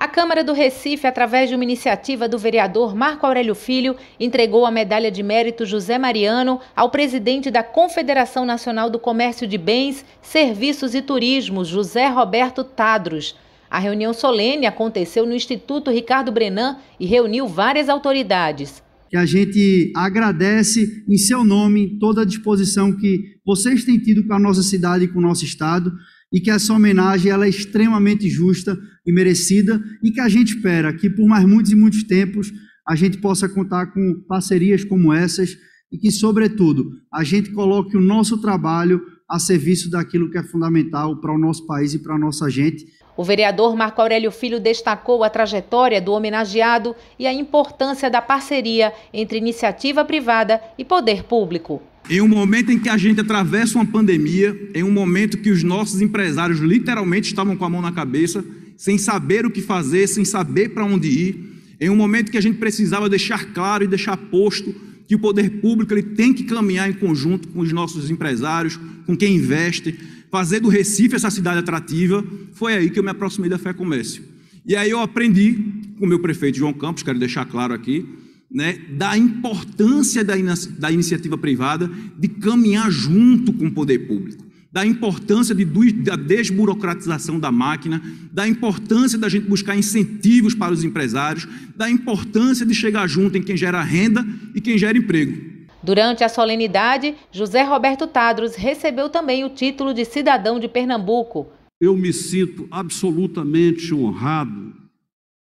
A Câmara do Recife, através de uma iniciativa do vereador Marco Aurélio Filho, entregou a medalha de mérito José Mariano ao presidente da Confederação Nacional do Comércio de Bens, Serviços e Turismo, José Roberto Tadros. A reunião solene aconteceu no Instituto Ricardo Brenan e reuniu várias autoridades que a gente agradece em seu nome toda a disposição que vocês têm tido com a nossa cidade e com o nosso estado e que essa homenagem ela é extremamente justa e merecida e que a gente espera que por mais muitos e muitos tempos a gente possa contar com parcerias como essas e que sobretudo a gente coloque o nosso trabalho a serviço daquilo que é fundamental para o nosso país e para a nossa gente. O vereador Marco Aurélio Filho destacou a trajetória do homenageado e a importância da parceria entre iniciativa privada e poder público. Em um momento em que a gente atravessa uma pandemia, em um momento que os nossos empresários literalmente estavam com a mão na cabeça, sem saber o que fazer, sem saber para onde ir, em um momento que a gente precisava deixar claro e deixar posto que o poder público ele tem que caminhar em conjunto com os nossos empresários, com quem investe, fazer do Recife essa cidade atrativa. Foi aí que eu me aproximei da Fé Comércio. E aí eu aprendi com o meu prefeito João Campos, quero deixar claro aqui, né, da importância da, da iniciativa privada de caminhar junto com o poder público da importância de, da desburocratização da máquina, da importância da gente buscar incentivos para os empresários, da importância de chegar junto em quem gera renda e quem gera emprego. Durante a solenidade, José Roberto Tadros recebeu também o título de cidadão de Pernambuco. Eu me sinto absolutamente honrado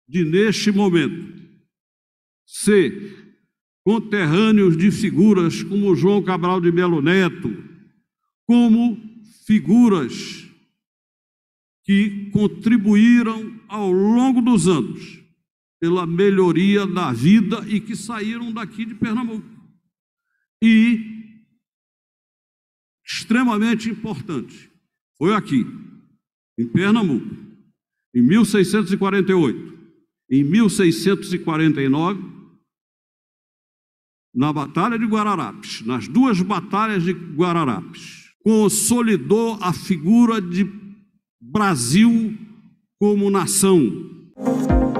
de, neste momento, ser conterrâneo de figuras como João Cabral de Melo Neto, como figuras que contribuíram ao longo dos anos pela melhoria da vida e que saíram daqui de Pernambuco. E, extremamente importante, foi aqui, em Pernambuco, em 1648, em 1649, na Batalha de Guararapes, nas duas batalhas de Guararapes, consolidou a figura de Brasil como nação.